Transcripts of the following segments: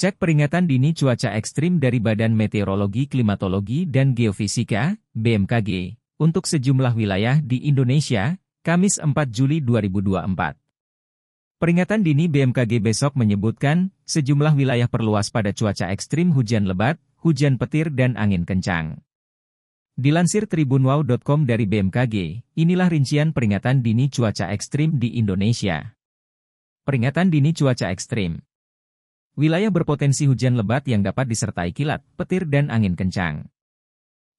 Cek peringatan dini cuaca ekstrim dari Badan Meteorologi, Klimatologi, dan Geofisika (BMKG) untuk sejumlah wilayah di Indonesia, Kamis 4 Juli 2024. Peringatan dini BMKG besok menyebutkan sejumlah wilayah perluas pada cuaca ekstrim hujan lebat, hujan petir dan angin kencang. Dilansir TribunWow.com dari BMKG, inilah rincian peringatan dini cuaca ekstrim di Indonesia. Peringatan dini cuaca ekstrim Wilayah berpotensi hujan lebat yang dapat disertai kilat, petir dan angin kencang.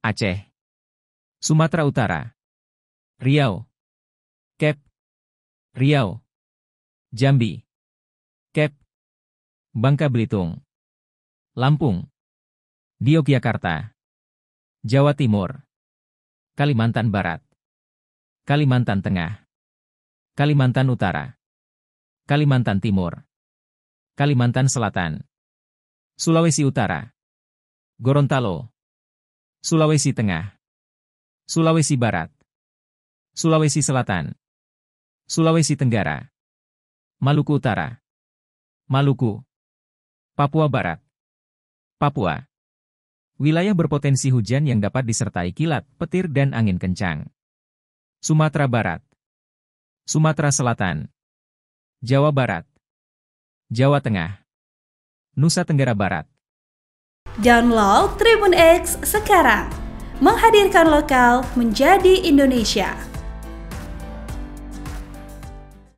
Aceh, Sumatera Utara, Riau, Kep, Riau, Jambi, Kep, Bangka Belitung, Lampung, di Yogyakarta, Jawa Timur, Kalimantan Barat, Kalimantan Tengah, Kalimantan Utara, Kalimantan Timur. Kalimantan Selatan, Sulawesi Utara, Gorontalo, Sulawesi Tengah, Sulawesi Barat, Sulawesi Selatan, Sulawesi Tenggara, Maluku Utara, Maluku, Papua Barat, Papua. Wilayah berpotensi hujan yang dapat disertai kilat, petir dan angin kencang. Sumatera Barat, Sumatera Selatan, Jawa Barat, Jawa Tengah, Nusa Tenggara Barat. Download Tribun X sekarang, menghadirkan lokal menjadi Indonesia.